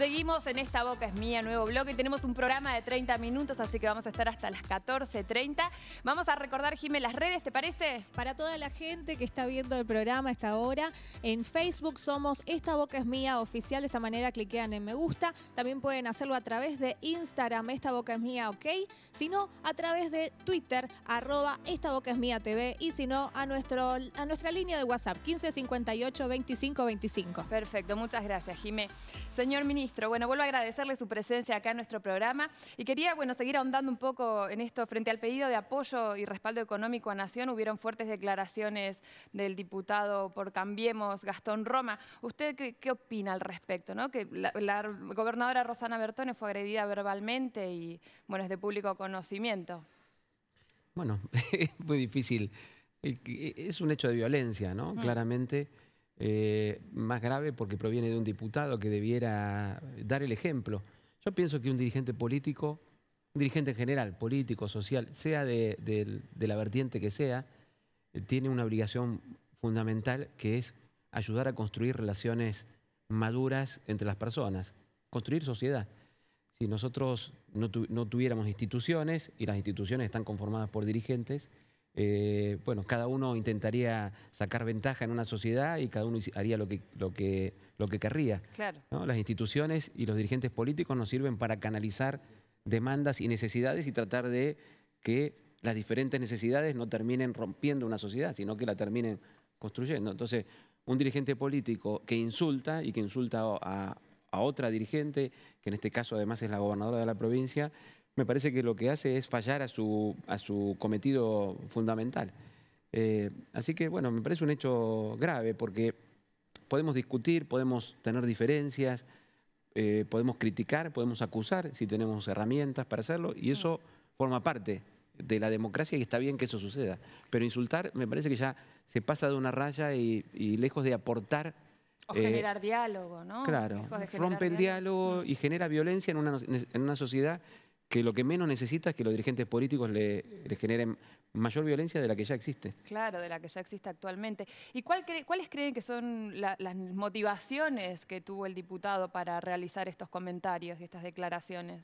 Seguimos en Esta Boca es Mía, nuevo blog y tenemos un programa de 30 minutos, así que vamos a estar hasta las 14.30. Vamos a recordar, Jimé, las redes, ¿te parece? Para toda la gente que está viendo el programa a esta hora, en Facebook somos Esta Boca es Mía Oficial, de esta manera cliquean en Me Gusta. También pueden hacerlo a través de Instagram, Esta Boca es Mía, ok. Si no, a través de Twitter, arroba Esta Boca es Mía TV y si no, a, nuestro, a nuestra línea de WhatsApp, 1558 2525. Perfecto, muchas gracias, Jimé. Señor Ministro, bueno, vuelvo a agradecerle su presencia acá en nuestro programa y quería, bueno, seguir ahondando un poco en esto. Frente al pedido de apoyo y respaldo económico a Nación, hubieron fuertes declaraciones del diputado por Cambiemos, Gastón Roma. ¿Usted qué, opina al respecto? Que la, gobernadora Rosana Bertone fue agredida verbalmente y, bueno, es de público conocimiento. Bueno, es muy difícil. Es un hecho de violencia, ¿no? Mm. Claramente eh, más grave porque proviene de un diputado que debiera dar el ejemplo. Yo pienso que un dirigente político, un dirigente general, político, social, sea de, la vertiente que sea, eh, tiene una obligación fundamental que es ayudar a construir relaciones maduras entre las personas, construir sociedad. Si nosotros no tuviéramos instituciones, y las instituciones están conformadas por dirigentes, eh, bueno, cada uno intentaría sacar ventaja en una sociedad y cada uno haría lo que, lo que, lo que querría. Claro. Las instituciones y los dirigentes políticos nos sirven para canalizar demandas y necesidades y tratar de que las diferentes necesidades no terminen rompiendo una sociedad, sino que la terminen construyendo. Entonces, un dirigente político que insulta y que insulta a otra dirigente, que en este caso además es la gobernadora de la provincia, me parece que lo que hace es fallar a su, a su cometido fundamental. Eh, así que, bueno, me parece un hecho grave porque podemos discutir, podemos tener diferencias, eh, podemos criticar, podemos acusar si tenemos herramientas para hacerlo y mm. eso forma parte de la democracia y está bien que eso suceda. Pero insultar me parece que ya se pasa de una raya y, lejos de aportar... O eh, generar diálogo, ¿no? Claro, rompe el diálogo mm. y genera violencia en una, en una sociedad que lo que menos necesita es que los dirigentes políticos le, generen mayor violencia de la que ya existe. Claro, de la que ya existe actualmente. ¿Y cuáles creen que son las motivaciones que tuvo el diputado para realizar estos comentarios y estas declaraciones?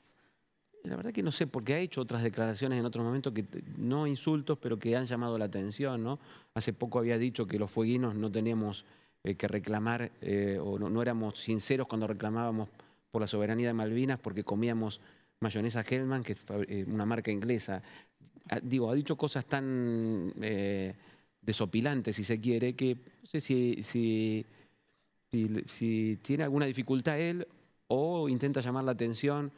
La verdad que no sé, porque ha hecho otras declaraciones en otros momentos que no insultos, pero que han llamado la atención, ¿no? Hace poco había dicho que los fueguinos no teníamos eh, que reclamar eh, o no éramos sinceros cuando reclamábamos por la soberanía de Malvinas porque comíamos mayonesa Hellman, que es eh, una marca inglesa. Digo, ha dicho cosas tan eh, desopilantes, si se quiere, que no sé si, tiene alguna dificultad él o intenta llamar la atención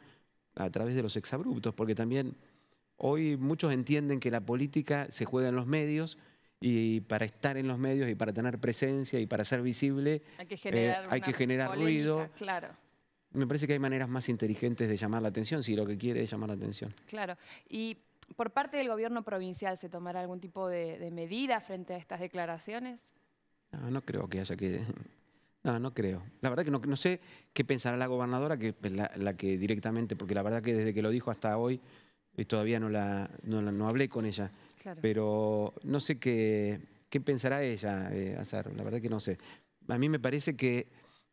a través de los exabruptos, porque también hoy muchos entienden que la política se juega en los medios y para estar en los medios y para tener presencia y para ser visible hay que generar, eh, hay que generar ruido. Claro me parece que hay maneras más inteligentes de llamar la atención, si lo que quiere es llamar la atención. Claro. Y por parte del gobierno provincial, ¿se tomará algún tipo de, medida frente a estas declaraciones? No, creo que haya que... No, no creo. La verdad que no, no sé qué pensará la gobernadora, que pues, la, la, que directamente, porque la verdad que desde que lo dijo hasta hoy eh, todavía no la, no, hablé con ella. Pero no sé qué, qué pensará ella eh, hacer. La verdad que no sé. A mí me parece que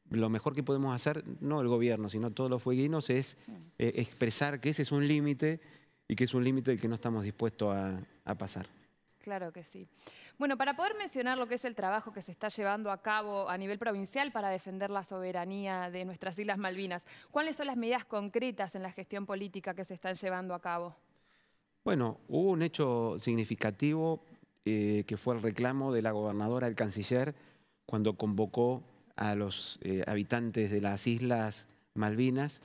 lo mejor que podemos hacer, no el gobierno, sino todos los fueguinos, es eh, expresar que ese es un límite y que es un límite del que no estamos dispuestos a, pasar. Claro que sí. Bueno, para poder mencionar lo que es el trabajo que se está llevando a cabo a nivel provincial para defender la soberanía de nuestras Islas Malvinas, ¿cuáles son las medidas concretas en la gestión política que se están llevando a cabo? Bueno, hubo un hecho significativo eh, que fue el reclamo de la gobernadora el canciller cuando convocó a los eh, habitantes de las Islas Malvinas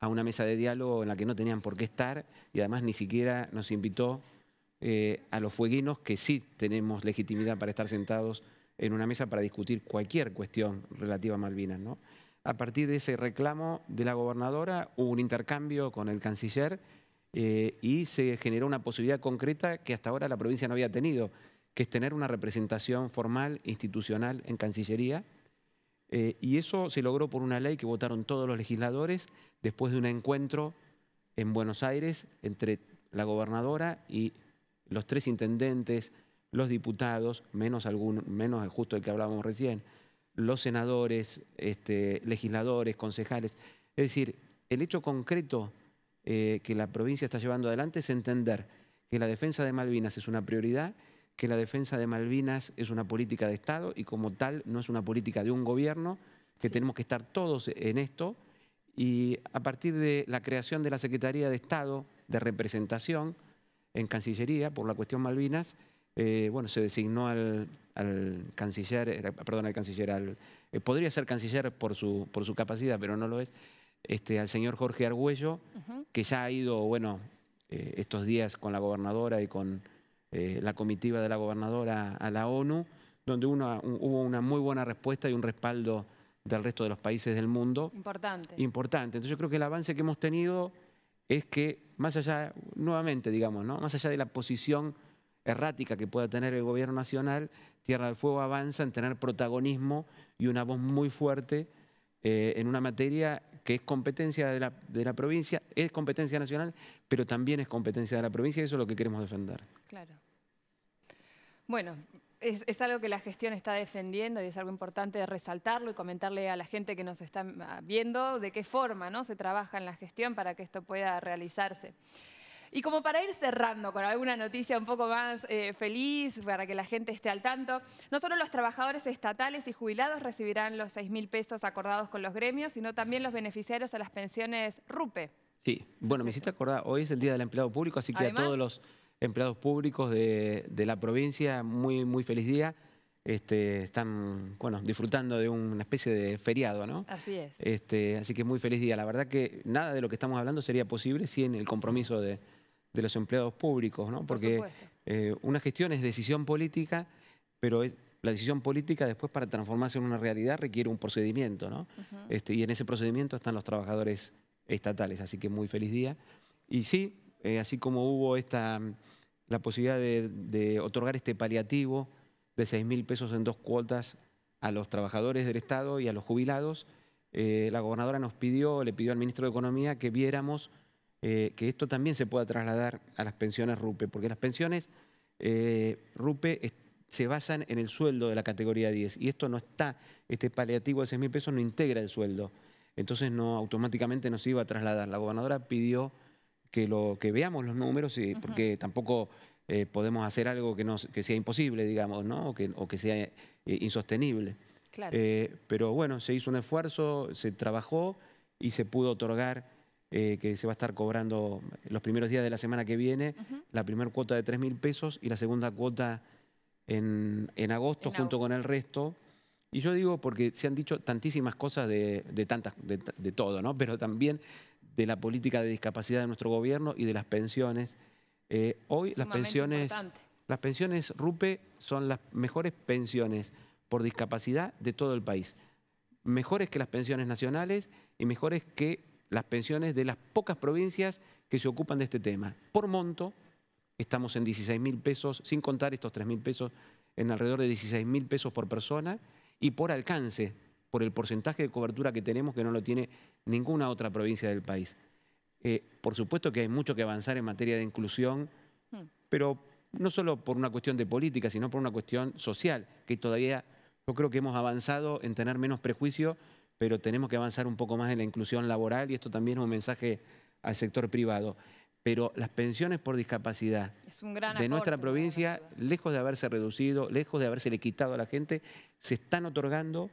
a una mesa de diálogo en la que no tenían por qué estar y además ni siquiera nos invitó eh, a los fueguinos que sí tenemos legitimidad para estar sentados en una mesa para discutir cualquier cuestión relativa a Malvinas. ¿no? A partir de ese reclamo de la gobernadora hubo un intercambio con el canciller eh, y se generó una posibilidad concreta que hasta ahora la provincia no había tenido, que es tener una representación formal, institucional en Cancillería eh, y eso se logró por una ley que votaron todos los legisladores después de un encuentro en Buenos Aires entre la gobernadora y los tres intendentes, los diputados, menos, algún, justo el que hablábamos recién, los senadores, este, legisladores, concejales. Es decir, el hecho concreto eh, que la provincia está llevando adelante es entender que la defensa de Malvinas es una prioridad que la defensa de Malvinas es una política de Estado y como tal no es una política de un gobierno, que tenemos que estar todos en esto y a partir de la creación de la Secretaría de Estado de Representación en Cancillería por la cuestión Malvinas, eh, bueno, se designó al, canciller, eh, perdón, al canciller, al, eh, podría ser canciller por su, por su capacidad, pero no lo es, este, al señor Jorge Argüello, que ya ha ido, bueno, estos días con la gobernadora y con eh, la comitiva de la gobernadora a la ONU, donde uno, hubo una muy buena respuesta y un respaldo del resto de los países del mundo. Importante. Importante. Entonces yo creo que el avance que hemos tenido es que, más allá, nuevamente digamos, ¿no? más allá de la posición errática que pueda tener el gobierno nacional, Tierra del Fuego avanza en tener protagonismo y una voz muy fuerte eh, en una materia que es competencia de la, provincia, es competencia nacional, pero también es competencia de la provincia y eso es lo que queremos defender. Claro. Bueno, es, algo que la gestión está defendiendo y es algo importante resaltarlo y comentarle a la gente que nos está viendo de qué forma ¿no? se trabaja en la gestión para que esto pueda realizarse. Y como para ir cerrando con alguna noticia un poco más eh, feliz, para que la gente esté al tanto, no solo los trabajadores estatales y jubilados recibirán los 6 mil pesos acordados con los gremios, sino también los beneficiarios a las pensiones RUPE. Sí, bueno, me hiciste acordar, hoy es el Día del Empleado Público, así que a todos los empleados públicos de, la provincia, muy, muy feliz día. Este, están bueno, disfrutando de una especie de feriado, ¿no? Así es. Este, así que muy feliz día. La verdad que nada de lo que estamos hablando sería posible sin el compromiso de, de los empleados públicos, ¿no? Porque eh, una gestión es decisión política, pero la decisión política después para transformarse en una realidad requiere un procedimiento, ¿no? este, y en ese procedimiento están los trabajadores estatales, así que muy feliz día. Y sí, eh, así como hubo esta, la posibilidad de, otorgar este paliativo de 6 mil pesos en dos cuotas a los trabajadores del Estado y a los jubilados, eh, la gobernadora nos pidió, le pidió al ministro de Economía que viéramos eh, que esto también se pueda trasladar a las pensiones RUPE, porque las pensiones eh, RUPE se basan en el sueldo de la categoría 10 y esto no está, este paliativo de 6 mil pesos no integra el sueldo. Entonces no automáticamente nos iba a trasladar. La gobernadora pidió que, veamos los números, y, porque tampoco eh, podemos hacer algo que, sea imposible, digamos, o, que, sea insostenible. Claro. pero bueno, se hizo un esfuerzo, se trabajó y se pudo otorgar eh, que se va a estar cobrando los primeros días de la semana que viene, la primera cuota de 3.000 mil pesos y la segunda cuota en, agosto junto con el resto. Y yo digo porque se han dicho tantísimas cosas de, tantas, de, todo, pero también de la política de discapacidad de nuestro gobierno y de las pensiones. Eh, hoy las pensiones, las pensiones RUPE son las mejores pensiones por discapacidad de todo el país. Mejores que las pensiones nacionales y mejores que las pensiones de las pocas provincias que se ocupan de este tema. Por monto, estamos en 16 mil pesos, sin contar estos 3 mil pesos, en alrededor de 16 mil pesos por persona y por alcance, por el porcentaje de cobertura que tenemos que no lo tiene ninguna otra provincia del país. Eh, por supuesto que hay mucho que avanzar en materia de inclusión, hmm. pero no solo por una cuestión de política, sino por una cuestión social, que todavía yo creo que hemos avanzado en tener menos prejuicio pero tenemos que avanzar un poco más en la inclusión laboral y esto también es un mensaje al sector privado. Pero las pensiones por discapacidad de nuestra provincia, lejos de haberse reducido, lejos de haberse le quitado a la gente, se están otorgando,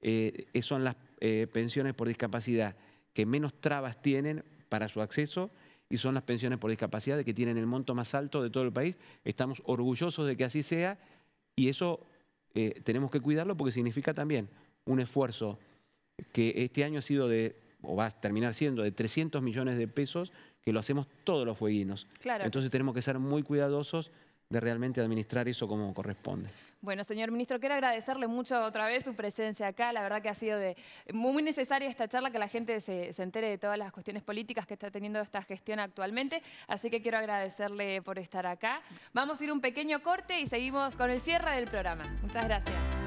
eh, eh, son las eh, pensiones por discapacidad que menos trabas tienen para su acceso y son las pensiones por discapacidad que tienen el monto más alto de todo el país. Estamos orgullosos de que así sea y eso tenemos que cuidarlo porque significa también un esfuerzo que este año ha sido de, o va a terminar siendo, de 300 millones de pesos, que lo hacemos todos los fueguinos. Entonces tenemos que ser muy cuidadosos de realmente administrar eso como corresponde. Bueno, señor ministro, quiero agradecerle mucho otra vez su presencia acá. La verdad que ha sido de, muy necesaria esta charla, que la gente se, se, entere de todas las cuestiones políticas que está teniendo esta gestión actualmente. Así que quiero agradecerle por estar acá. Vamos a ir un pequeño corte y seguimos con el cierre del programa. Muchas gracias.